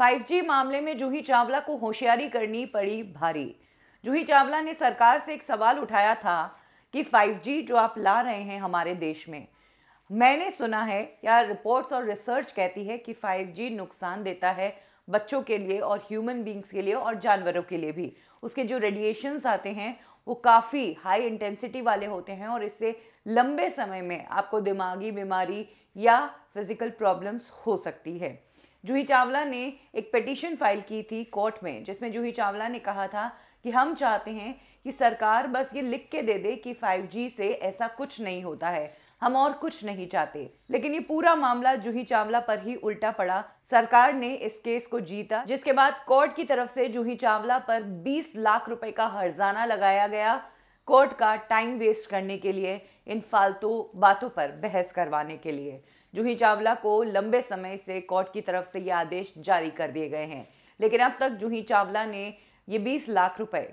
5G मामले में जूही चावला को होशियारी करनी पड़ी भारी जूही चावला ने सरकार से एक सवाल उठाया था कि 5G जो आप ला रहे हैं हमारे देश में मैंने सुना है या रिपोर्ट्स और रिसर्च कहती है कि 5G नुकसान देता है बच्चों के लिए और ह्यूमन बींग्स के लिए और जानवरों के लिए भी उसके जो रेडिएशंस आते हैं वो काफ़ी हाई इंटेंसिटी वाले होते हैं और इससे लंबे समय में आपको दिमागी बीमारी या फिज़िकल प्रॉब्लम्स हो सकती है जूही चावला ने एक पिटीशन फाइल की थी कोर्ट में जिसमें जूही चावला ने कहा था कि हम चाहते हैं कि सरकार बस ये लिख के दे दे कि 5G से ऐसा कुछ नहीं होता है हम और कुछ नहीं चाहते लेकिन ये पूरा मामला जूही चावला पर ही उल्टा पड़ा सरकार ने इस केस को जीता जिसके बाद कोर्ट की तरफ से जूही चावला पर 20 लाख रुपए का हर्जाना लगाया गया कोर्ट का टाइम वेस्ट करने के लिए इन फालतू बातों पर बहस करवाने के लिए जूही चावला को लंबे समय से कोर्ट की तरफ से ये आदेश जारी कर दिए गए हैं लेकिन अब तक जूही चावला ने ये 20 लाख रुपए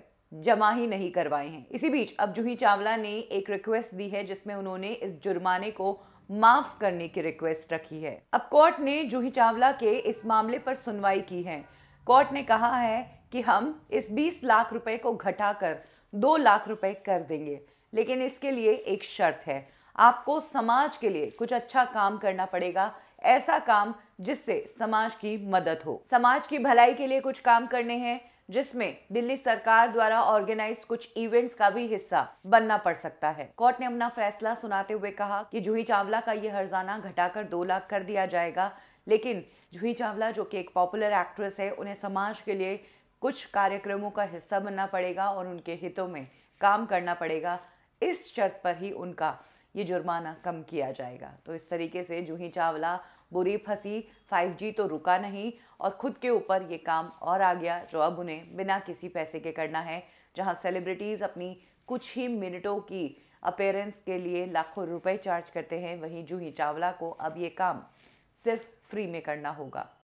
जमा ही नहीं करवाए हैं इसी बीच अब जूही चावला ने एक रिक्वेस्ट दी है जिसमें उन्होंने इस जुर्माने को माफ करने की रिक्वेस्ट रखी है अब कोर्ट ने जूही चावला के इस मामले पर सुनवाई की है कोर्ट ने कहा है कि हम इस 20 लाख रुपए को घटाकर दो लाख रुपए कर देंगे लेकिन इसके लिए एक शर्त है आपको समाज के लिए कुछ अच्छा काम करना पड़ेगा ऐसा काम जिससे समाज की मदद हो समाज की भलाई के लिए कुछ काम करने हैं जिसमें दिल्ली सरकार द्वारा ऑर्गेनाइज कुछ इवेंट्स का भी हिस्सा बनना पड़ सकता है कोर्ट ने अपना फैसला सुनाते हुए कहा कि जूही चावला का ये हर्जाना घटाकर दो लाख कर दिया जाएगा लेकिन जूही चावला जो कि एक पॉपुलर एक्ट्रेस है उन्हें समाज के लिए कुछ कार्यक्रमों का हिस्सा बनना पड़ेगा और उनके हितों में काम करना पड़ेगा इस शर्त पर ही उनका ये जुर्माना कम किया जाएगा तो इस तरीके से जूही चावला बुरी फंसी 5G तो रुका नहीं और ख़ुद के ऊपर ये काम और आ गया जो अब उन्हें बिना किसी पैसे के करना है जहाँ सेलिब्रिटीज़ अपनी कुछ ही मिनटों की अपेयरेंस के लिए लाखों रुपए चार्ज करते हैं वहीं जूही चावला को अब ये काम सिर्फ फ्री में करना होगा